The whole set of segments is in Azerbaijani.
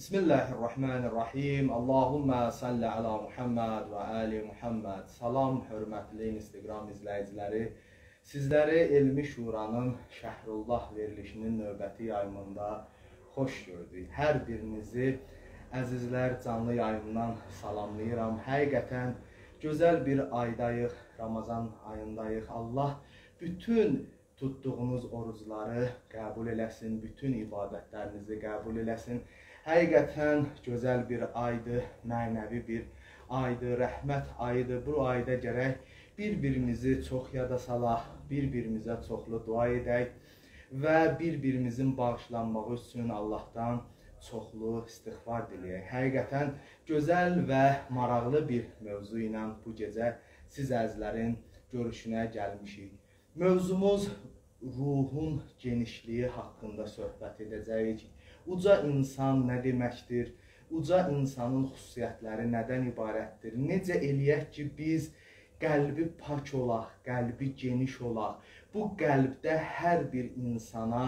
Bismillahirrahmanirrahim. Allahumma salli ala Muhammad və ali Muhammad. Salam hörmətli Instagram izləyiciləri. Sizləri Elmi Şuranın Şəhrullah verilişinin növbəti yayımında xoş gördük. Hər birinizi əzizlər canlı yayımdan salamlayıram. Həqiqətən gözəl bir aydayıq, Ramazan ayındayıq. Allah bütün tutduğunuz orucları qəbul eləsin, bütün ibadətlərinizi qəbul eləsin. Həqiqətən gözəl bir aydır, mənəvi bir aydır, rəhmət ayıdır. Bu ayda gərək bir-birimizi çox yada salaq, bir-birimizə çoxlu dua edək və bir-birimizin bağışlanmağı üçün Allahdan çoxlu istighfar diləyək. Həqiqətən gözəl və maraqlı bir mövzu ilə bu gecə siz əzlərin görüşünə gəlmişik. Mövzumuz ruhun genişliyi haqqında söhbət edəcəyik. Uca insan nə deməkdir? Uca insanın xüsusiyyətləri nədən ibarətdir? Necə eləyək ki, biz qəlbi pak olaq, qəlbi geniş olaq. Bu qəlbdə hər bir insana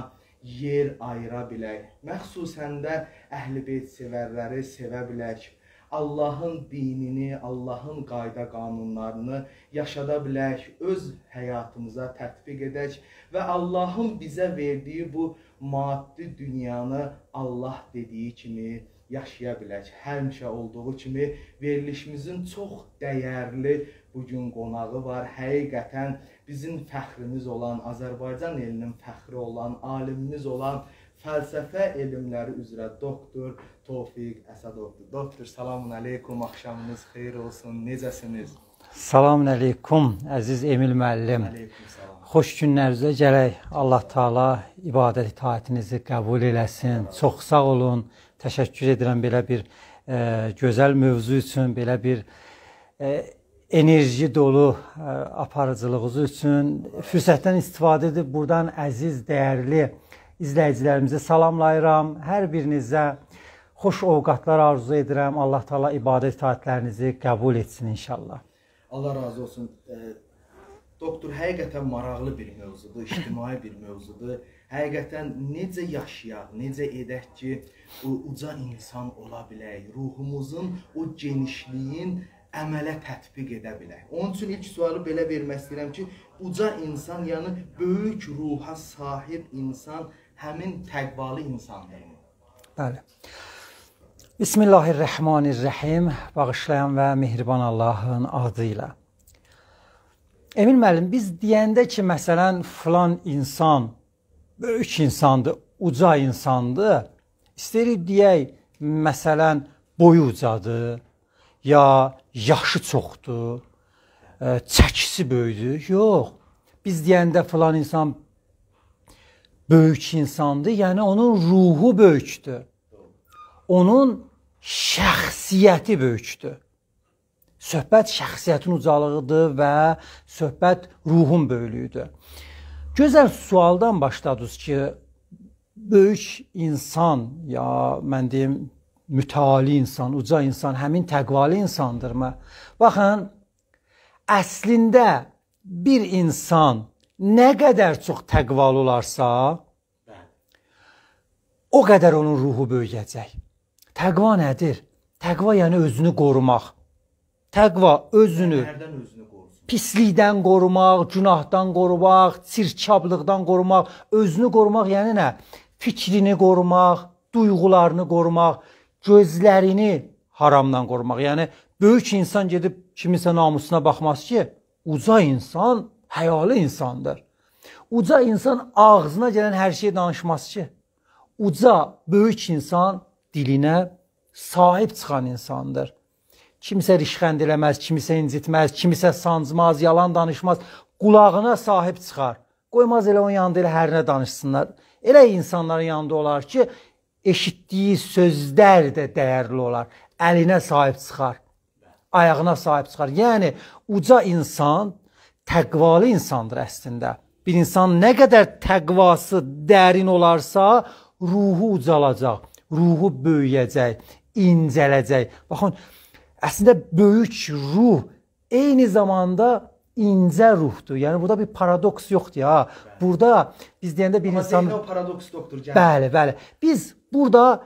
yer ayıra bilək. Məxsusən də Əhlibeyt sevərləri sevə bilək Allahın dinini, Allahın qayda qanunlarını yaşada bilək, öz həyatımıza tətbiq edək və Allahın bizə verdiyi bu maddi dünyanı Allah dediyi kimi yaşaya bilək. Həmişə olduğu kimi verilişimizin çox dəyərli bugün qonağı var. Həqiqətən bizim fəxrimiz olan, Azərbaycan elinin fəxri olan, alimimiz olan fəlsəfə elmləri üzrə doktor Tofiq Əsədovdur. Doktor, salamun aleykum, axşamınız xeyir olsun. Necəsiniz? Salamun aleykum, əziz Emil müəllim. Xoş günlərinizə gələk. Allah Taala ibadət itaətinizi qəbul eləsin. Ələm. Çox sağ olun. Təşəkkür edirəm belə bir ə, e, gözəl mövzu üçün, belə bir ə, e, enerji dolu ə, e, aparıcılığınız üçün fürsətdən istifadə edib burdan əziz, dəyərli izləyicilərimizə salamlayıram. Hər birinizə xoş ovqatlar arzu edirəm. Allah Taala ibadət itaatlərinizi qəbul etsin inşallah. Allah razı olsun. E, doktor həqiqətən maraqlı bir mövzudur, ictimai bir mövzudur. Həqiqətən necə yaşayaq, necə edək ki, uca insan ola bilək, ruhumuzun o genişliyin əmələ tətbiq edə bilək. Onun üçün ilk sualı belə vermək istəyirəm ki, uca insan, yəni böyük ruha sahib insan həmin təqvalı insandırmı? Bəli. Bismillahirrahmanirrahim. Bağışlayan və mehriban Allahın adı ilə. Emin müəllim, biz deyəndə ki, məsələn, filan insan böyük insandır, uca insandır, istəyirik deyək, məsələn, boyu ucadır, ya yaşı çoxdur, e, çəkisi böyüdür. Yox. Biz deyəndə filan insan böyük insandır, yəni onun ruhu böyükdür onun şəxsiyyəti böyükdür. Söhbət şəxsiyyətin ucalığıdır və söhbət ruhun böyüklüyüdür. Gözəl sualdan başladınız ki, böyük insan ya mən deyim mütəali insan, uca insan həmin təqvalı insandırmı? Baxın, əslində bir insan nə qədər çox təqvalı olarsa, o qədər onun ruhu böyüyəcək. Təqva nədir? Təqva yəni özünü qorumaq. Təqva özünü, özünü pislikdən qorumaq, günahdan qorumaq, çirkablıqdan qorumaq, özünü qorumaq yəni nə? Fikrini qorumaq, duyğularını qorumaq, gözlərini haramdan qorumaq. Yəni böyük insan gedib kimisə namusuna baxmaz ki, uca insan həyalı insandır. Uca insan ağzına gələn hər şeyi danışmaz ki. Uca böyük insan dilinə sahib çıxan insandır. Kimsə rişxənd eləməz, kimisə incitməz, kimisə sancmaz, yalan danışmaz, qulağına sahib çıxar. Qoymaz elə onun yanında elə hərinə danışsınlar. Elə insanların yanında olar ki, eşitdiyi sözlər də dəyərli olar. Əlinə sahib çıxar, ayağına sahib çıxar. Yəni uca insan təqvalı insandır əslində. Bir insan nə qədər təqvası dərin olarsa, ruhu ucalacaq ruhu böyüyəcək, incələcək. Baxın, əslində böyük ruh eyni zamanda incə ruhdur. Yəni burada bir paradoks yoxdur ha. Bəli. Burada biz deyəndə bir Amma insan Amma paradoks doktor. Cəhəl. Bəli, bəli. Biz burada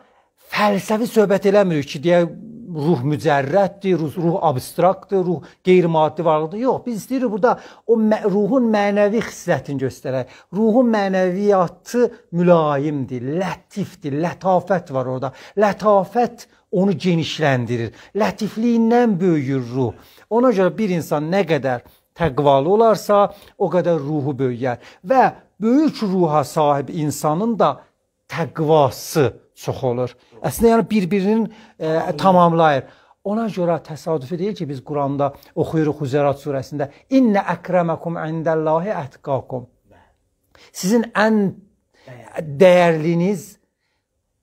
fəlsəfi söhbət eləmirik ki, deyə ruh mücərrətdir, ruh, ruh abstraktdır, ruh qeyri-maddi varlıqdır. Yox, biz istəyirik burada o mə ruhun mənəvi xislətini göstərək. Ruhun mənəviyyatı mülayimdir, lətifdir, lətafət var orada. Lətafət onu genişləndirir. Lətifliyindən böyüyür ruh. Ona görə bir insan nə qədər təqvalı olarsa, o qədər ruhu böyüyər və böyük ruha sahib insanın da təqvası çox olur. Əslində yəni bir-birinin e, tamamlayır. Ona görə təsadüfi deyil ki, biz Quranda oxuyuruq Huzurat surəsində inna akramakum indallahi atqakum. Sizin ən dəyərliniz ə,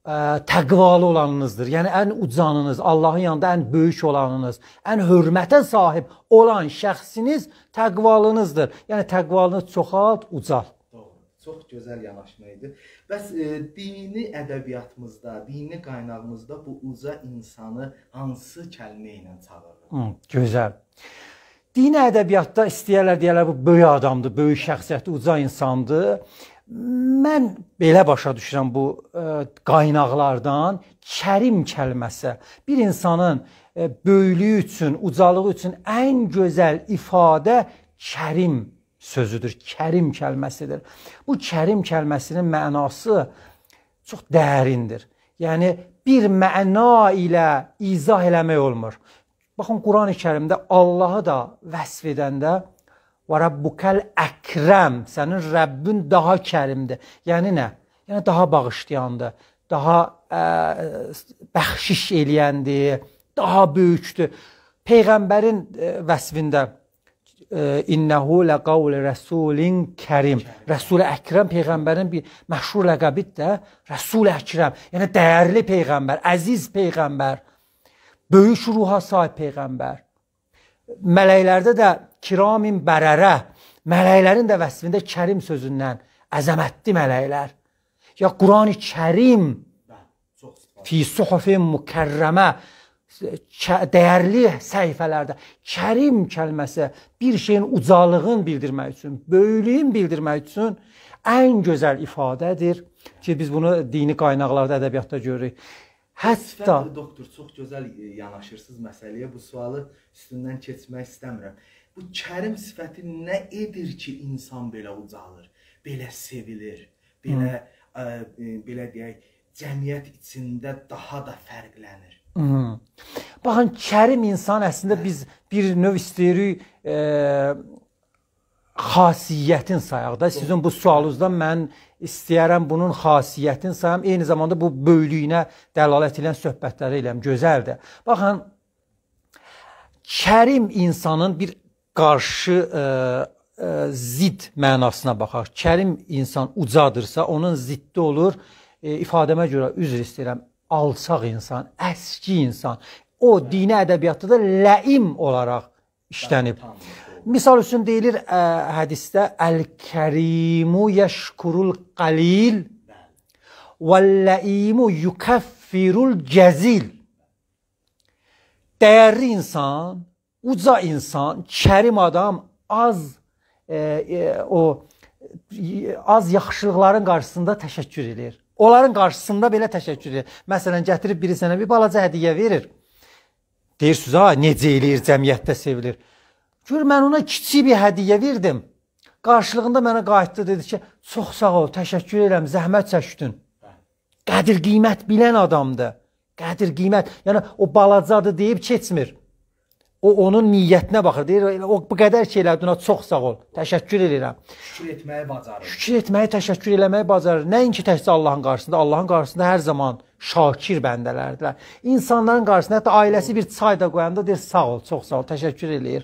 e, təqvalı olanınızdır. Yəni ən ucanınız, Allahın yanında ən böyük olanınız, ən hörmətə sahib olan şəxsiniz təqvalınızdır. Yəni təqvalını çoxalt, ucal. Çox gözəl yanaşma idi. Bəs e, dini ədəbiyyatımızda, dini qaynağımızda bu uca insanı hansı kəlmə ilə çağırırıq? Hı, gözəl. Dini ədəbiyyatda istəyirlər deyirlər bu böyük adamdır, böyük şəxsiyyətli, uca insandır. Mən belə başa düşürəm bu ə, e, qaynaqlardan kərim kəlməsi bir insanın ə, e, böyüklüyü üçün, ucalığı üçün ən gözəl ifadə kərim sözüdür, kərim kəlməsidir. Bu kərim kəlməsinin mənası çox dərindir. Yəni bir məna ilə izah eləmək olmur. Baxın Qurani-Kərimdə Allahı da vəsf edəndə "Və Rabbukal Əkrəm", sənin Rəbbin daha kərimdir. Yəni nə? Yəni daha bağışlayandır, daha ə, bəxşiş eləyəndir, daha böyükdür. Peyğəmbərin ə, vəsfində İnnəhu ləqavli rəsulin kərim. Rəsul Əkrəm peyğəmbərin bir məşhur ləqəbi də Rəsul Əkrəm, yəni dəyərli peyğəmbər, əziz peyğəmbər, böyük ruha sahib peyğəmbər. Mələklərdə də kiramin bərərə, mələklərin də vəsfində kərim sözündən əzəmətli mələklər. Ya Qurani Kərim fi suhufin mukərrəmə dəyərli səhifələrdə kərim kəlməsi bir şeyin ucalığını bildirmək üçün, böyüklüyünü bildirmək üçün ən gözəl ifadədir ki, biz bunu dini qaynaqlarda, ədəbiyyatda görürük. Hətta doktor çox gözəl e, yanaşırsınız məsələyə. Bu sualı üstündən keçmək istəmirəm. Bu kərim sifəti nə edir ki, insan belə ucalır, belə sevilir, belə Hı. ə, e, e, belə deyək, cəmiyyət içində daha da fərqlənir? Hı. Baxın, kərim insan əslində biz bir növ istəyirik e, xasiyyətin sayaq da. Sizin bu sualınızdan mən istəyərəm bunun xasiyyətin sayam. Eyni zamanda bu böyüklüyünə dəlalət edən söhbətləri eləm. Gözəldir. Baxın, kərim insanın bir qarşı ə, e, ə, e, zid mənasına baxaq. Kərim insan ucadırsa, onun ziddi olur. E, ifadəmə görə üzr istəyirəm alçaq insan, əski insan o dini ədəbiyyatda da ləim olaraq işlənib. Misal üçün deyilir ə, hədisdə Əl-kərimu yəşkurul qalil vəl-laimu yukaffirul cəzil. Dəyərli insan, uca insan, kərim adam az e, e, o az yaxşılıqların qarşısında təşəkkür eləyir. Onların qarşısında belə təşəkkür eləyir. Məsələn, gətirib biri sənə bir balaca hədiyyə verir. Deyirsiz, ha, necə eləyir cəmiyyətdə sevilir. Gör mən ona kiçik bir hədiyyə verdim. Qarşılığında mənə qayıtdı dedi ki, çox sağ ol, təşəkkür edirəm, zəhmət çəkdin. Qədir-qiymət bilən adamdır. Qədir-qiymət. Yəni o balacadır deyib keçmir. O onun niyyətinə baxır. Deyir, o bu qədər ki elədin, ona çox sağ ol. Təşəkkür edirəm. Şükür etməyi bacarır. Şükür etməyi, təşəkkür eləməyi bacarır. Nəinki təkcə Allahın qarşısında, Allahın qarşısında hər zaman şakir bəndələrdirlər. İnsanların qarşısında hətta ailəsi bir çay da qoyanda deyir, sağ ol, çox sağ ol, təşəkkür eləyir.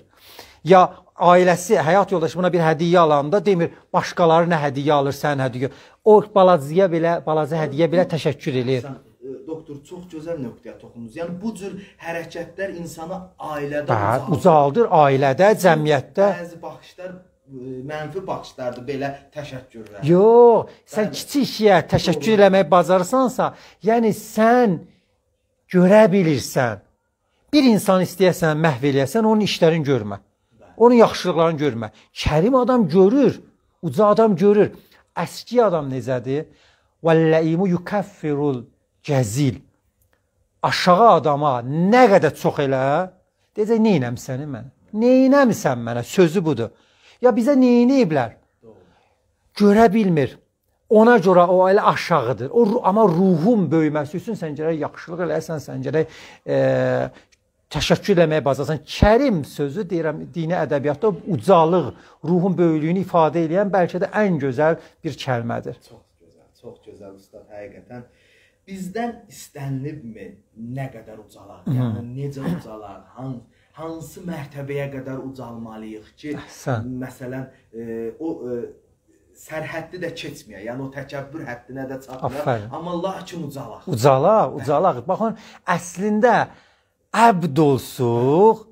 Ya ailəsi, həyat yoldaşı buna bir hədiyyə alanda demir, başqaları nə hədiyyə alır, sən hədiyyə. O balacıya belə, balaca hədiyyə belə təşəkkür eləyir. İnsan E, doktor çox gözəl nöqtəyə toxundunuz. Yəni bu cür hərəkətlər insanı ailədə hə, ucaldır. ucaldır, ailədə, cəmiyyətdə. Bəzi baxışlar e, mənfi baxışlardır belə təşəkkürlər. Yox, sən Bəli. kiçik şeyə təşəkkür eləməyi bacarsansa, yəni sən görə bilirsən. Bir insan istəyəsən məhv eləyəsən, onun işlərini görmə. Bəli. Onun yaxşılıqlarını görmə. Kərim adam görür, uca adam görür. Əski adam necədir? Vəllaimu yukaffirul gəzil, aşağı adama nə qədər çox elə, deyəcək, neynəmsən mən? Neynəmsən mənə? Sözü budur. Ya bizə neynəyiblər? Görə bilmir. Ona görə o elə aşağıdır. O amma ruhun böyüməsi üçün sən gərək yaxşılıq eləsən, sən gərək e, təşəkkür eləməyə bacarsan. Kərim sözü deyirəm dini ədəbiyyatda ucalıq, ruhun böyüklüyünü ifadə edən bəlkə də ən gözəl bir kəlmədir. Çox gözəl, çox gözəl ustad, həqiqətən bizdən istənilibmi nə qədər ucalaq? Yəni necə ucalaq? Hansı hansı mərtəbəyə qədər ucalmalıyıq ki, Əhsən. məsələn, e, o e, sərhəddi də keçməyə, yəni o təkəbbür həddinə də çatmayaq, amma lakin ucalaq. Ucalaq, ucalaq. Baxın, əslində əbd olsuq,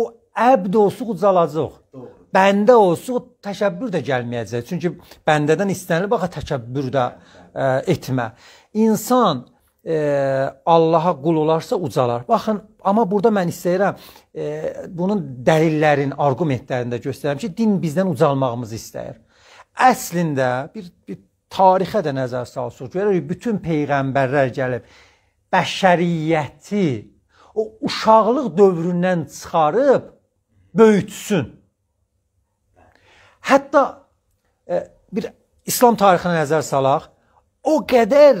o əbd olsuq ucalacaq. Doğru. Bəndə olsuq təkəbbür də gəlməyəcək. Çünki bəndədən istənilir baxa təkəbbür də. Bəndə E, etmə. İnsan e, Allaha qul olarsa ucalar. Baxın, amma burada mən istəyirəm e, bunun dəlillərin, arqumentlərini də göstərim ki, din bizdən ucalmağımızı istəyir. Əslində bir, bir tarixə də nəzər salsaq, görürük bütün peyğəmbərlər gəlib bəşəriyyəti o uşaqlıq dövründən çıxarıb böyütsün. Hətta e, bir İslam tarixinə nəzər salaq, o qədər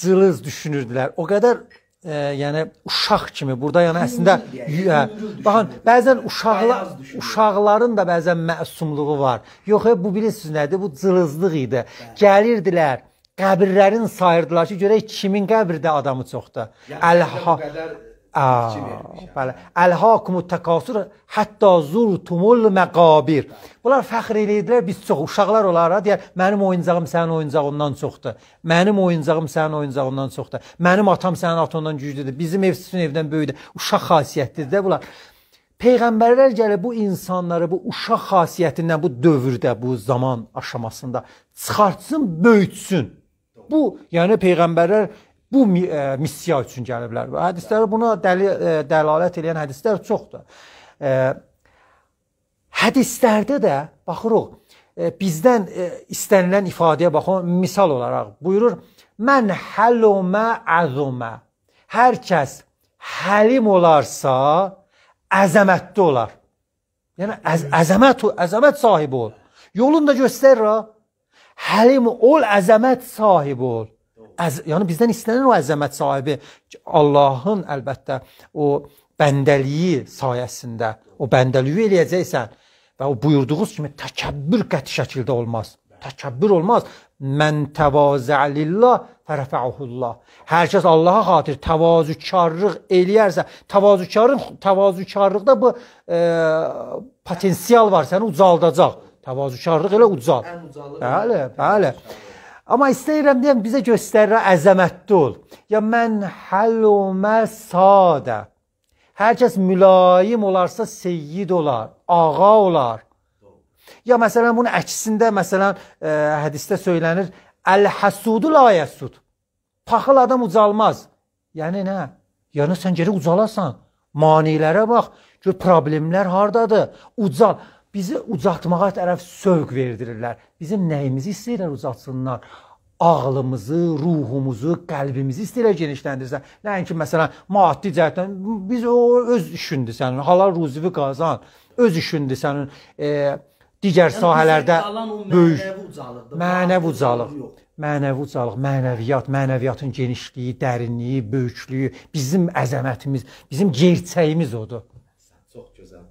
cılız düşünürdülər. O qədər e, yəni uşaq kimi burada yəni əslində hə, baxın bəzən uşaqlar uşaqların da bəzən məsumluğu var. Yox, e, bu bilirsiniz nədir? Bu cılızlıq idi. Gəlirdilər qəbirlərin sayırdılar ki, görək kimin qəbirdə adamı çoxdur. Yəni, Əl-Haq bəli. Əl-hakumu təkasur hətta zurtumul məqabir. Bunlar fəxr eləyirdilər biz çox uşaqlar olaraq deyər mənim oyuncağım sənin oyuncağından çoxdur. Mənim oyuncağım sənin oyuncağından çoxdur. Mənim atam sənin atandan güclüdür. Bizim ev sizin evdən böyükdür. Uşaq xasiyyətlidir də bunlar. Peyğəmbərlər gəlir bu insanları bu uşaq xasiyyətindən bu dövrdə, bu zaman aşamasında çıxartsın, böyütsün. Bu, yəni peyğəmbərlər bu ə, e, missiya üçün gəliblər və hədislər buna dəli, ə, e, dəlalət edən hədislər çoxdur. Ə, e, hədislərdə də baxırıq ə, bizdən ə, istənilən ifadəyə baxın misal olaraq buyurur mən həlumə əzumə hər kəs həlim olarsa əzəmətli olar. Yəni əz əzəmət əzəmət sahibi ol. Yolunu da göstərir ha. Həlim ol, əzəmət sahibi ol əz, yəni bizdən istənir o əzəmət sahibi Allahın əlbəttə o bəndəliyi sayəsində o bəndəliyi eləyəcəksən və o buyurduğunuz kimi təkəbbür qəti şəkildə olmaz. Təkəbbür olmaz. Mən təvazə lillah fərəfəhullah. Hər kəs Allaha xatir təvazökarlıq eləyərsə, təvazökarın təvazökarlıqda bu e, potensial var, səni ucaldacaq. Təvazökarlıq elə ucal. Bəli, bəli. Amma istəyirəm deyəm bizə göstərir əzəmətli ol. Ya mən həlumə sadə. Hər kəs mülayim olarsa seyyid olar, ağa olar. Ya məsələn bunun əksində məsələn e, hədisdə söylənir əl-hasudu la yasud. Paxıl adam ucalmaz. Yəni nə? Yəni sən geri ucalasan. Manilərə bax, gör problemlər hardadır. Ucal bizi ucaltmağa tərəf sövq verdirirlər. Bizim nəyimizi istəyirlər ucaltsınlar? ağlımızı, ruhumuzu, qəlbimizi istəyirlər genişləndirsən. Nəinki məsələn maddi cəhətdən biz o öz işindir sənin, halal ruzivi qazan, öz işindir sənin. E, digər yəni, sahələrdə böyük mənəvi ucalıq. Mənəvi ucalıq. Mənəvi ucalıq, mənəviyyat, mənəviyyatın genişliyi, dərinliyi, böyüklüyü bizim əzəmətimiz, bizim gerçəyimiz odur. Çox gözəl.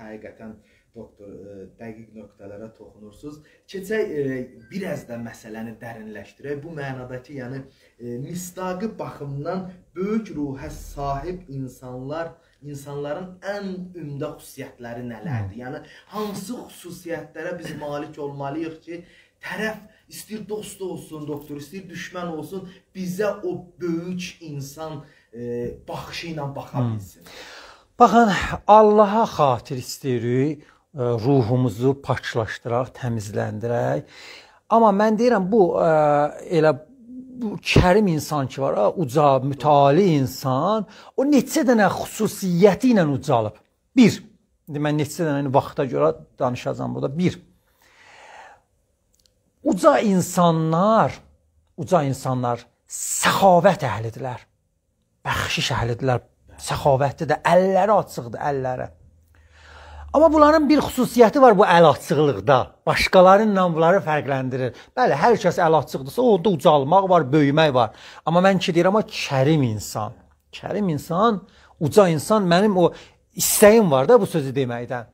Həqiqətən doktor ə, e, dəqiq nöqtələrə toxunursunuz. Keçək ə, e, biraz da məsələni dərinləşdirək. Bu mənada ki, yəni ə, e, misdaqı baxımdan böyük ruhə sahib insanlar insanların ən ümdə xüsusiyyətləri nələrdir? Yəni hansı xüsusiyyətlərə biz malik olmalıyıq ki, tərəf istəyir dost olsun, doktor, istəyir düşmən olsun, bizə o böyük insan ə, baxışı ilə baxa hmm. bilsin. Hmm. Baxın, Allaha xatir istəyirik ruhumuzu paklaşdıraq, təmizləndirək. Amma mən deyirəm bu ə, elə bu kərim insan ki var, ə, uca, mütəali insan, o neçə dənə xüsusiyyəti ilə ucalıb. 1. İndi mən neçə dənə vaxta görə danışacağam burada. 1. Uca insanlar, uca insanlar səxavət əhlidirlər. Bəxşiş əhlidirlər. Səxavətlidir, əlləri açıqdır, əlləri. Amma bunların bir xüsusiyyəti var bu əlaçıqlıqda. Başqalarınla bunları fərqləndirir. Bəli, hər kəs əlaçıqdırsa, orada ucalmaq var, böyümək var. Amma mən ki deyirəm, amma kərim insan. Kərim insan, uca insan mənim o istəyim var da bu sözü deməkdən.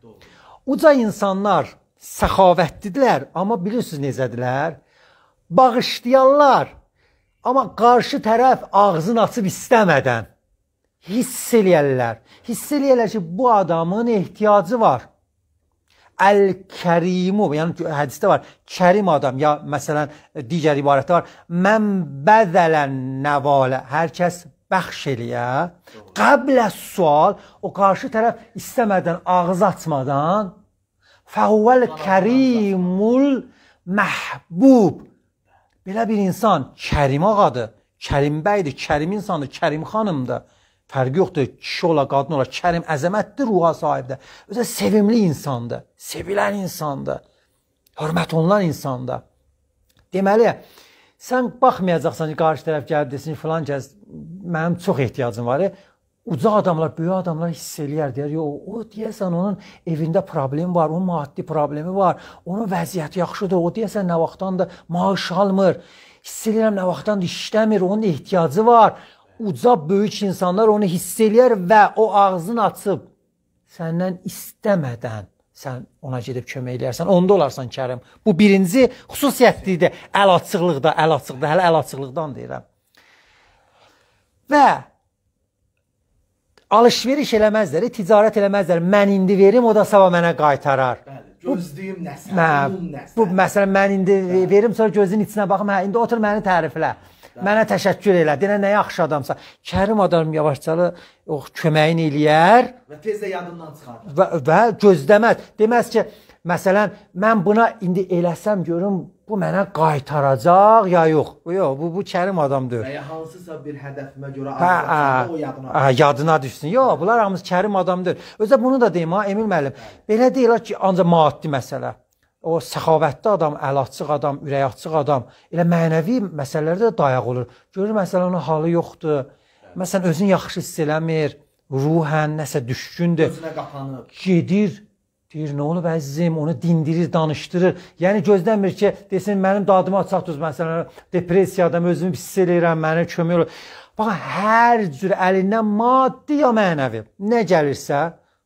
Uca insanlar səxavətlidirlər, amma bilirsiniz necədirlər? Bağışlayanlar, amma qarşı tərəf ağzını açıb istəmədən hiss eləyərlər. Hiss eləyərlər ki, bu adamın ehtiyacı var. Əl-Kərimu, yəni hədisdə var, kərim adam ya məsələn digər ibarətdə var. Mən bədələn nəvalə, hər kəs bəxş eləyə. Qəblə sual, o qarşı tərəf istəmədən, ağız açmadan fəhvəl kərimul məhbub. Belə bir insan Kərim ağadır, Kərim bəydir, Kərim insandır, Kərim xanımdır. Fərqi yoxdur, kişi ola, qadın ola, Kərim əzəmətli ruha sahibdir. Özə sevimli insandır, sevilən insandır. Hörmət olunan insandır. Deməli, sən baxmayacaqsan ki, qarşı tərəf gəlib desin filan kəs mənim çox ehtiyacım var. E. Uca adamlar, böyük adamlar hiss eləyər, deyər, yox, o deyəsən onun evində problem var, onun maddi problemi var, onun vəziyyəti yaxşıdır, o deyəsən nə vaxtdan da maaş almır, hiss eləyirəm nə vaxtdan da işləmir, onun ehtiyacı var uca böyük insanlar onu hiss eləyər və o ağzını açıb səndən istəmədən sən ona gedib kömək eləyərsən, onda olarsan kərim. Bu birinci xüsusiyyətlidir. Əl açıqlıqda, əl açıqda, hələ əl açıqlıqdan deyirəm. Və alış-veriş eləməzlər, ticarət eləməzlər. Mən indi verim, o da sabah mənə qaytarar. Bəli, gözləyim nəsə, mə, hə, nəsə. Bu məsələn mən indi Bəli. verim, sonra gözün içinə baxım, hə indi otur məni təriflə. Bəli Mənə təşəkkür elədi. Nə, nə yaxşı adamsa. Kərim adam yavaşcalı o köməyin eləyər və tez də yadından çıxar. Və, və gözləməz. Deməz ki, məsələn, mən buna indi eləsəm görüm bu mənə qaytaracaq ya yox. Yox, bu bu Kərim adamdır. Və ya hansısa bir hədəfimə görə arzulasam o yadına. Hə, yadına düşsün. Yox, bunlar hamısı Kərim adamdır. Özə bunu da deyim ha, Emil müəllim. Belə deyirlər ki, ancaq maddi məsələ o səxavətli adam, əlaçıq adam, ürəyaçıq adam elə mənəvi məsələlərdə də dayaq olur. Görür məsələn onun halı yoxdur. Məsələn özünü yaxşı hiss eləmir, ruhən nəsə düşkündür. Özünə qapanır. Gedir Deyir, nə olub əzizim, onu dindirir, danışdırır. Yəni gözləmir ki, desin mənim dadıma çatdınız məsələn, depressiyadam, özümü pis eləyirəm, mənə kömək olur. Bax hər cür əlindən maddi ya mənəvi nə gəlirsə,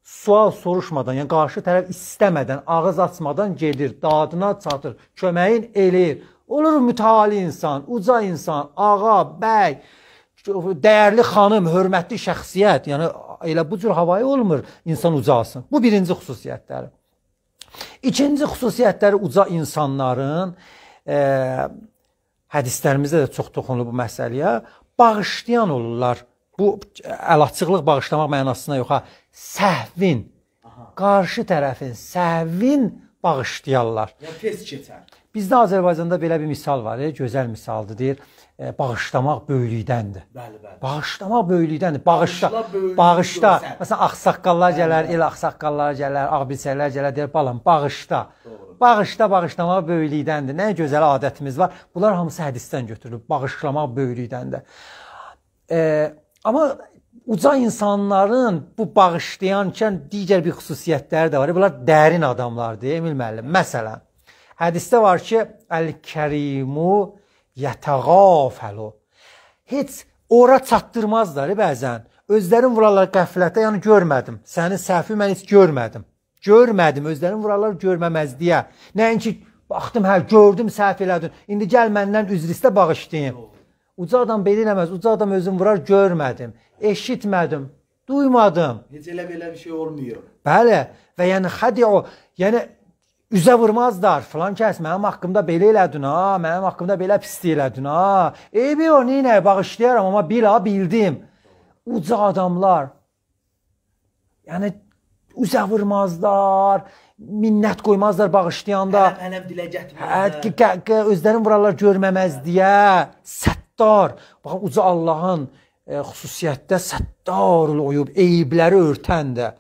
sual soruşmadan, yəni qarşı tərəf istəmədən, ağız açmadan gedir, dadına çatır, köməyin eləyir. Olur mütəali insan, uca insan, ağa, bəy, dəyərli xanım, hörmətli şəxsiyyət, yəni elə bu cür havayı olmur insan ucalsın. Bu birinci xüsusiyyətləri. İkinci xüsusiyyətləri uca insanların e, hədislərimizdə də çox toxunulur bu məsələyə, bağışlayan olurlar Bu əlaçılıq bağışlamaq mənasına yox ha, səhvin, Aha. qarşı tərəfin səhvin bağışlayarlar. Ya tez keçər. Bizdə Azərbaycanda belə bir misal var, e, gözəl misaldır. Deyir, e, bağışlamaq böyüklükdəndir. Bəli, bəli. Bağışlamaq böyüklükdəndir. Bağışla, böyüklük bağışla. Görsən. Məsələn, ağsaqqallar gələr, el ağsaqqallar gələr, ağbicələr gələr, deyir, balam, bağışla. Doğru. Bağışla, bağışlamaq böyüklükdəndir. Nə gözəl adətimiz var. Bunlar hamısı hədisdən götürülüb. Bağışlamaq böyüklükdəndir. Eee Amma uca insanların bu bağışlayankən digər bir xüsusiyyətləri də var. Bunlar dərin adamlardır, Emil müəllim. Məsələn, hədisdə var ki, əl-kərimu yətəğafəlu. Heç ora çatdırmazlar bəzən. Özlərin vurarlar qəflətə, yəni görmədim. Sənin səhvi mən heç görmədim. Görmədim, özlərin vurarlar görməməzliyə. Nəinki baxdım, hə gördüm, səhv elədin. İndi gəl məndən üzr istə bağışlayım. Uca adam belə eləməz. Uca adam özüm vurar, görmədim, eşitmədim, duymadım. Heç elə belə bir şey olmuyor. Bəli. Və yəni xədi o, yəni üzə vurmazlar. Falan kəs mənim haqqımda belə elədin ha, mənim haqqımda belə pis elədin ha. Eybi o, neynə bağışlayaram, amma bil ha, bildim. Uca adamlar yəni üzə vurmazlar, minnət qoymazlar bağışlayanda. Hələb dilə gətirməzlər. Hə, hə özlərini vurarlar görməməz hə. deyə. Sət səttar, baxın uca Allahın e, xüsusiyyətdə səttarul uyub, eyibləri örtən də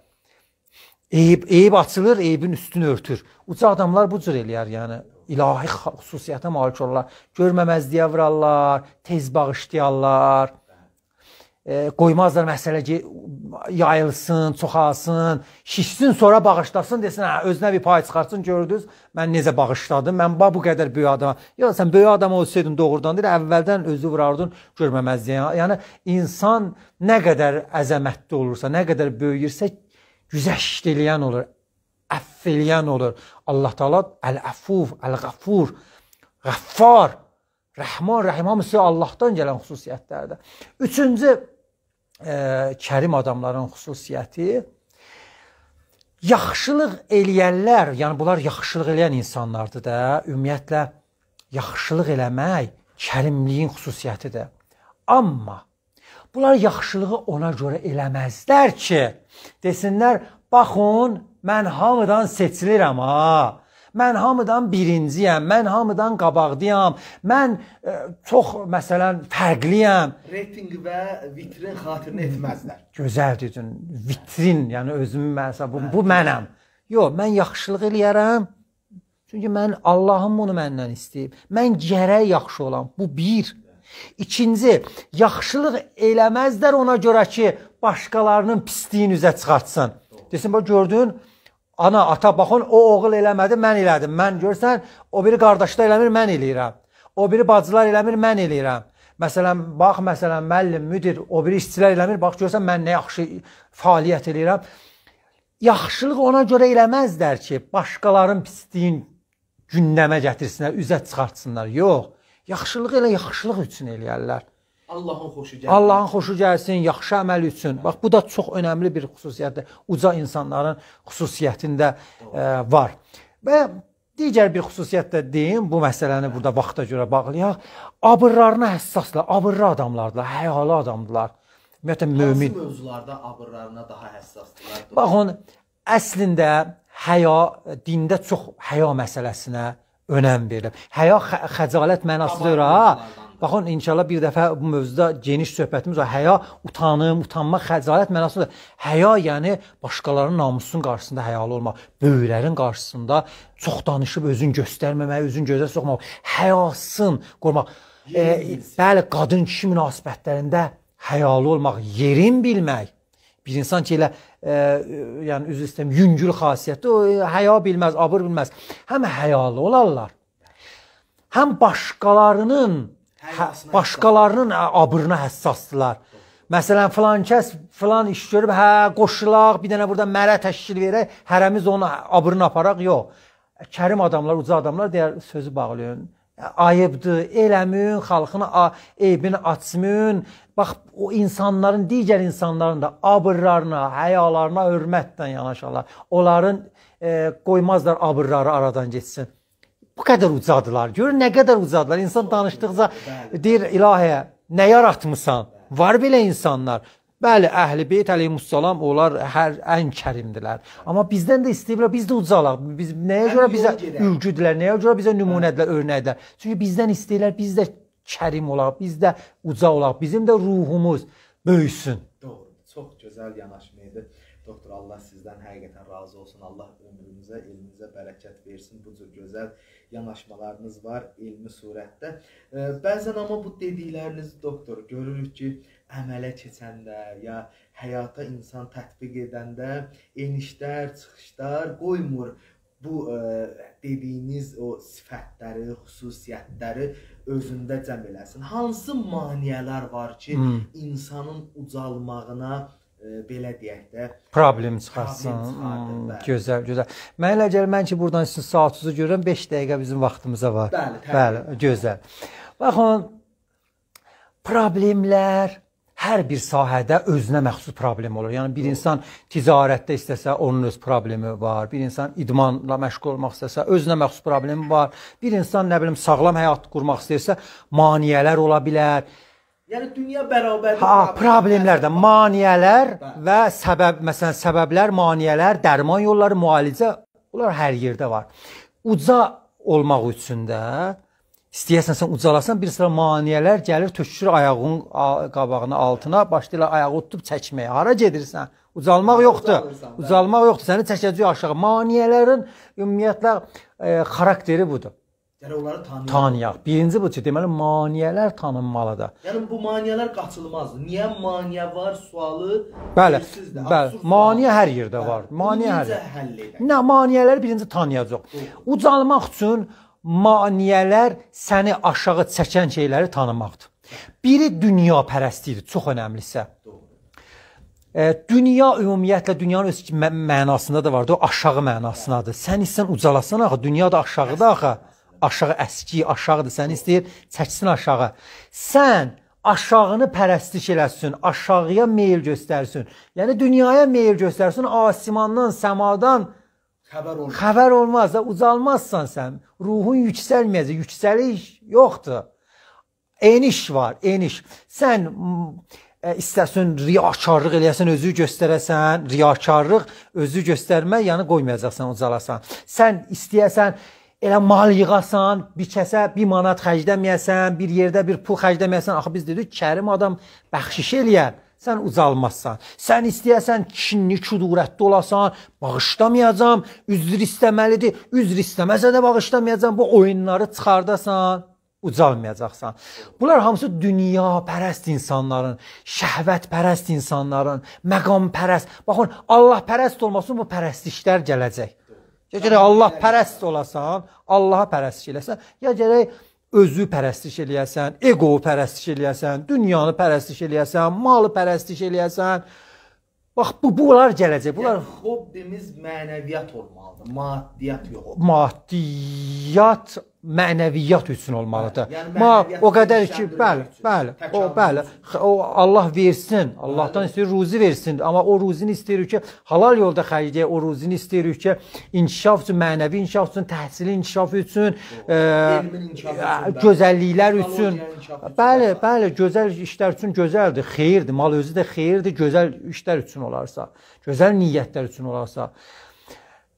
eyib eyib açılır, eyibin üstünü örtür. Uca adamlar bu cür eləyər, yəni ilahi xüsusiyyətə malik olurlar. Görməməzliyə vurarlar, tez bağışlayarlar e, qoymazlar məsələ ki, yayılsın, çoxalsın, şişsin, sonra bağışlasın desin, hə, özünə bir pay çıxartsın, gördünüz, mən necə bağışladım, mən bu qədər böyük adama. Ya sən böyük adam olsaydın doğrudan deyil, əvvəldən özü vurardın, görməməzdin. Yəni insan nə qədər əzəmətli olursa, nə qədər böyüyürsə, güzəşt eləyən olur, əff eləyən olur. Allah Taala Əl-Əfuf, Əl-Ğafur, Ғəffar, Rəhman, Rəhim hamısı Allahdan gələn xüsusiyyətlərdir. Üçüncü ə, kərim adamların xüsusiyyəti yaxşılıq eləyənlər, yəni bunlar yaxşılıq eləyən insanlardır da, ümumiyyətlə yaxşılıq eləmək kərimliyin xüsusiyyətidir. Amma bunlar yaxşılığı ona görə eləməzlər ki, desinlər, baxın, mən hamıdan seçilirəm ha mən hamıdan birinciyəm, mən hamıdan qabaqdayam, mən ə, e, çox məsələn fərqliyəm. Reytinq və vitrin xatirinə etməzlər. Gözəl dedin, vitrin, yəni özümü məsəl bu, bu hə, mənəm. Yox, mən yaxşılıq eləyərəm. Çünki mən Allahım bunu məndən istəyib. Mən gərək yaxşı olam. Bu bir. İkinci, yaxşılıq eləməzlər ona görə ki, başqalarının pisliyin üzə çıxartsın. Desin, bax gördün? ana, ata baxın, o oğul eləmədi, mən elədim. Mən görsən, o biri qardaşı da eləmir, mən eləyirəm. O biri bacılar eləmir, mən eləyirəm. Məsələn, bax, məsələn, müəllim, müdir, o biri işçilər eləmir, bax görsən mən nə yaxşı fəaliyyət eləyirəm. Yaxşılıq ona görə eləməzlər ki, başqaların pisliyin gündəmə gətirsinlər, üzə çıxartsınlar. Yox, yaxşılığı elə yaxşılıq üçün eləyərlər. Allahın xoşu gəlsin. Allahın xoşu gəlsin, yaxşı əməl üçün. Bax bu da çox önəmli bir xüsusiyyətdir. Uca insanların xüsusiyyətində ə, e, var. Və digər bir xüsusiyyət də deyim, bu məsələni burada vaxta görə bağlayaq. Abırlarına həssaslar, abırlı adamlardılar, həyalı adamdılar. Ümumiyyətlə mömin mövzularda abırlarına daha həssasdılar. Bax on əslində həya dində çox həya məsələsinə önəm verilib. Həya xəcalət mənasıdır ha. Baxın, inşallah bir dəfə bu mövzuda geniş söhbətimiz var. Həya, utanım, utanmaq, xəcalət mənasında. Həya yəni başqalarının namusunun qarşısında həyalı olmaq, böyüklərin qarşısında çox danışıb özün göstərməmək, özün gözə soxmaq, həyasın qorumaq. E, bəli, qadın-kişi münasibətlərində həyalı olmaq, yerin bilmək. Bir insan ki elə e, yəni üzr istəyirəm, yüngül xasiyyətli, o e, həya bilməz, abır bilməz. Həm həyalı olarlar, həm başqalarının hə, başqalarının hə, abrına həssasdılar. Məsələn, filan kəs filan iş görüb, hə, qoşulaq, bir dənə burada mərə təşkil verək, hərəmiz onu abrını aparaq, yox. Kərim adamlar, uca adamlar deyər, sözü bağlayın. Ayıbdır, eləmün, xalqını eybini açmın. Bax, o insanların, digər insanların da abrlarına, həyalarına hörmətlə yanaşarlar. Onların e, qoymazlar abrları aradan getsin bu qədər ucadılar. Gör nə qədər ucadılar. İnsan danışdıqca deyir İlahiyə, nə yaratmısan? Var belə insanlar. Bəli, Əhli Beyt əleyhissalam onlar hər ən kərimdilər. Amma bizdən də istəyirlər biz də ucalaq. Biz nəyə görə bizə ülgüdülər, nəyə görə bizə hə. nümunədilər, örnəkdilər. Çünki bizdən istəyirlər biz də kərim olaq, biz də uca olaq, bizim də ruhumuz böyüsün. Doğru, çox gözəl yanaşma idi. Doktor, Allah sizdən həqiqətən razı olsun. Allah ömrünüzə, elminizə bərəkət versin. Bu cür gözəl yanaşmalarınız var elmi surətdə. Bəzən amma bu dedikləriniz doktor görürük ki, əmələ keçəndə ya həyata insan tətbiq edəndə enişlər, çıxışlar qoymur bu ə, e, dediyiniz o sifətləri, xüsusiyyətləri özündə cəm eləsin. Hansı maneələr var ki, hmm. insanın ucalmağına, belə deyək də problem çıxarsın. Problem çıxardır, hmm, gözəl, gözəl. Mən elə gəlir mən ki burdan sizin saat 30-u görürəm, 5 dəqiqə bizim vaxtımıza var. Bəli, təbii. Bəli, gözəl. Baxın problemlər hər bir sahədə özünə məxsus problem olur. Yəni bir insan ticarətdə istəsə onun öz problemi var. Bir insan idmanla məşğul olmaq istəsə özünə məxsus problemi var. Bir insan nə bilim sağlam həyat qurmaq istəyirsə maneələr ola bilər Yəni dünya bərabərdir. Ha, problemlər də maneələr bə. və səbəb, məsələn, səbəblər, maneələr, dərman yolları, müalicə bunlar hər yerdə var. Uca olmaq üçün də istəyirsən sən ucalasan, bir sıra maneələr gəlir, tökülür ayağının qabağına, altına, başlayırlar ayağı tutub çəkməyə. Hara gedirsən? Ucalmaq yoxdur. Ucalmaq yoxdur. Səni çəkəcək aşağı. Maneələrin ümumiyyətlə e, xarakteri budur. Yəni onları tanıyaq. Tanıyaq. Birinci bu ki, deməli maneələr tanınmalıdır. Yəni bu maneələr qaçılmazdır. Niyə maneə var sualı? Bəli. Bəli. bəli. Maneə hər yerdə bəli. var. Maneə hər. Necə həll edək? Nə maneələri birinci tanıyacaq. Doğru. Ucalmaq üçün maneələr səni aşağı çəkən şeyləri tanımaqdır. Biri dünya pərəstliyidir, çox önəmlisə. E, dünya ümumiyyətlə dünyanın öz mənasında da var, o aşağı mənasındadır. Sən istəsən ucalasan axı, dünya da aşağıda axı aşağı əski, aşağıdır, səni istəyir, çəksin aşağı. Sən aşağını pərəstiş eləsin, aşağıya meyil göstərsin. Yəni dünyaya meyil göstərsin, asimandan, səmadan xəbər olmaz. Xəbər olmaz da ucalmazsan sən. Ruhun yüksəlməyəcək, yüksəliş yoxdur. Eniş var, eniş. Sən ə, mm, e, istəsən riyakarlıq eləyəsən, özü göstərəsən, riyakarlıq özü göstərmə, yəni qoymayacaqsan, ucalasan. Sən istəyəsən elə mal yığasan, biçəsə 1 manat xərcləməyəsən, bir yerdə bir pul xərcləməyəsən. Axı biz dedik, kərim adam bəxşiş eləyər. Sən ucalmazsan. Sən istəyəsən kinli, kudurətli olasan, bağışlamayacam, üzr istəməlidir. Üzr istəməsə də bağışlamayacam. Bu oyunları çıxardasan, ucalmayacaqsan. Bunlar hamısı dünya pərəst insanların, şəhvət pərəst insanların, məqam pərəst. Baxın, Allah pərəst olmasın bu pərəstişlər gələcək. Ya gərək Allah pərəst olasan, Allaha pərəstiş eləsən, ya gərək özü pərəstiş eləyəsən, eqovu pərəstiş eləyəsən, dünyanı pərəstiş eləyəsən, malı pərəstiş eləyəsən. Bax bu bunlar gələcək. Bunlar yəni, hobbimiz mənəviyyat olmalıdır, maddiyyat yox. Maddiyyat mənəviyyat üçün olmalıdır. Bəli, yəni Ma o qədər ki, bəli, bəli. O bəli. O Allah versin, Allahdan istəyir ruzi versin, amma o ruzini istəyirik ki, halal yolda xərcləyə, o ruzini istəyirik ki, inkişaf üçün, mənəvi inkişaf üçün, təhsilin e, inkişafı üçün, ə, inkişafı gözəlliklər üçün. Bəli, bəli, gözəl işlər üçün gözəldir, xeyirdir, mal özü də xeyirdir, gözəl işlər üçün olarsa, gözəl niyyətlər üçün olarsa.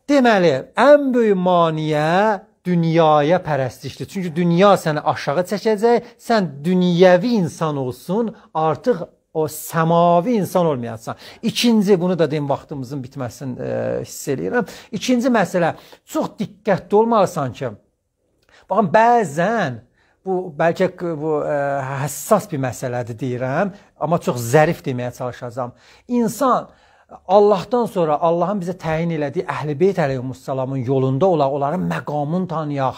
Deməli, ən böyük maneə dünyaya pərəstişdir. Çünki dünya səni aşağı çəkəcək, sən dünyəvi insan olsun, artıq o səmavi insan olmayasan. İkinci, bunu da deyim vaxtımızın bitməsini e, hiss eləyirəm. İkinci məsələ, çox diqqətli olmalısan ki, baxın bəzən bu bəlkə bu ə, e, həssas bir məsələdir deyirəm, amma çox zərif deməyə çalışacağam. İnsan ə, Allahdan sonra Allahın bizə təyin elədiyi Əhlibeyt əleyhissalamın yolunda olaq, onların məqamını tanıyaq.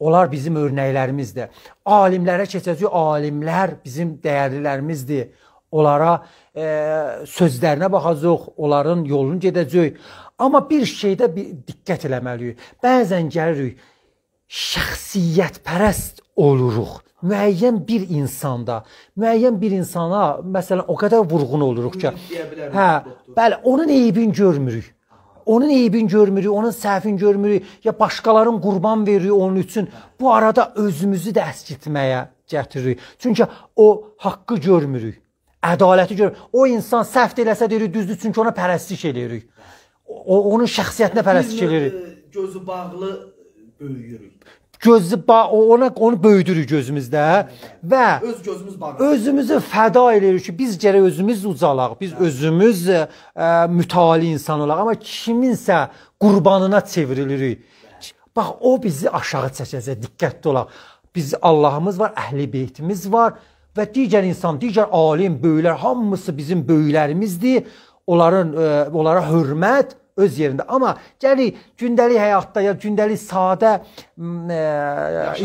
Onlar bizim örnəklərimizdir. Alimlərə keçəcək, alimlər bizim dəyərlilərimizdir. Onlara e, sözlərinə baxacağıq, onların yolunu gedəcəyik. Amma bir şeydə bir diqqət eləməliyik. Bəzən gəlirik şəxsiyyətpərəst oluruq müəyyən bir insanda, müəyyən bir insana məsələn o qədər vurğun oluruq ki, hə, bəli, onun eybini görmürük. Onun eybini görmürük, onun səhvini görmürük, ya başqaların qurban veririk onun üçün. Bu arada özümüzü də əskitməyə gətiririk. Çünki o haqqı görmürük. Ədaləti görmür. O insan səhv eləsə deyirik düzdür, çünki ona pərəstiş eləyirik. O onun şəxsiyyətinə pərəstiş eləyirik. E, gözü bağlı böyüyürük göz ona onu böyüdürük gözümüzdə və öz gözümüz bağlı. Özümüzü fəda eləyirik ki, biz gərək özümüz ucalaq, biz Hə. özümüz ə, e, mütali insan olaq, amma kiminsə qurbanına çevrilirik. Bax o bizi aşağı çəkəcək, diqqətli olaq. Biz Allahımız var, əhli beytimiz var və digər insan, digər alim, böyüklər hamısı bizim böyüklərimizdir. Onların ə, e, onlara hörmət öz yerində. Amma gəli gündəlik həyatda ya gündəlik sadə ə, e,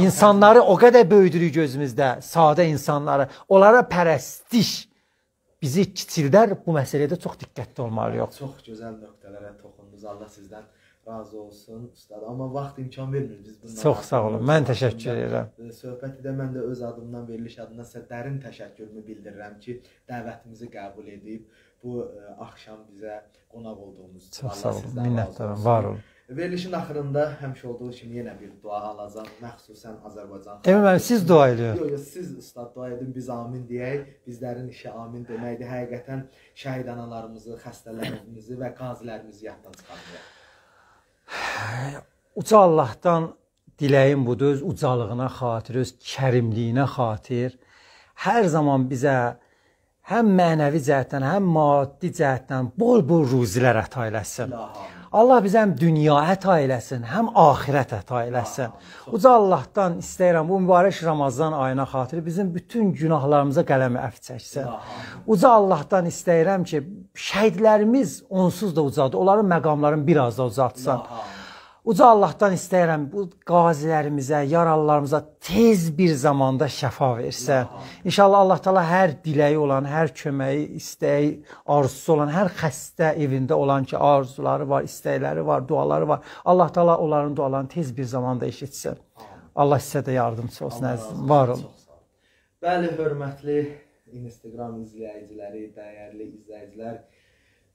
insanları o qədər böyüdürük gözümüzdə, sadə insanları. Onlara pərəstiş bizi kiçildər. Bu məsələdə çox diqqətli olmalıyıq. Çox gözəl nöqtələrə toxundunuz. Allah sizdən razı olsun ustad. Amma vaxt imkan vermir biz bundan. Çox sağ olun. Olsun. Mən təşəkkür edirəm. E, söhbəti də mən də öz adımdan, veriliş adından sizə dərin təşəkkürümü bildirirəm ki, dəvətimizi qəbul edib bu ə, e, axşam bizə qonaq olduğunuz üçün çox sağ olun. Minnətdaram. Var olun. Verilişin axırında həmişə olduğu kimi yenə bir dua alacam, məxsusən Azərbaycan. Əminəm siz dua eləyin. Yox, yox, siz ustad dua edin, biz amin deyək. Bizlərin işi amin deməkdir. Həqiqətən şəhid analarımızı, xəstələrimizi və qazilərimizi yaddan çıxarmayaq. Uca Allahdan diləyim budur, öz ucalığına xatir, öz kərimliyinə xatir. Hər zaman bizə həm mənəvi cəhətdən, həm maddi cəhətdən bol-bol ruzilər əta eləsin. Allah bizə həm dünya əta eləsin, həm axirət əta eləsin. Uca Allahdan istəyirəm bu mübarək Ramazan ayına xatir bizim bütün günahlarımıza qələmi əf çəksin. Uca Allahdan istəyirəm ki, şəhidlərimiz onsuz da ucadır. Onların məqamlarını biraz da ucaltsan. Uca Allahdan istəyirəm bu qazilərimizə, yaralılarımıza tez bir zamanda şəfa versən. İnşallah Allah Taala hər diləyi olan, hər köməyi, istəyi, arzusu olan, hər xəstə evində olan ki, arzuları var, istəkləri var, duaları var. Allah Taala onların dualarını tez bir zamanda eşitsin. Allah sizə də yardımçı olsun əzizim. Var olun. Bəli, hörmətli Instagram izləyiciləri, dəyərli izləyicilər,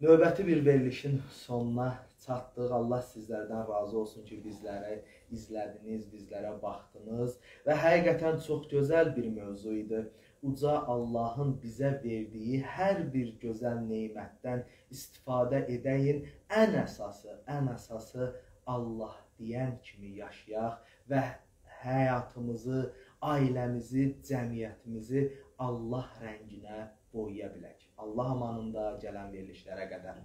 növbəti bir verilişin sonuna çatdıq. Allah sizlərdən razı olsun ki, bizləri izlədiniz, bizlərə baxdınız və həqiqətən çox gözəl bir mövzu idi. Uca Allahın bizə verdiyi hər bir gözəl nemətdən istifadə edəyin. Ən əsası, ən əsası Allah deyən kimi yaşayaq və həyatımızı, ailəmizi, cəmiyyətimizi Allah rənginə boyaya bilək. Allah amanında gələn verilişlərə qədər.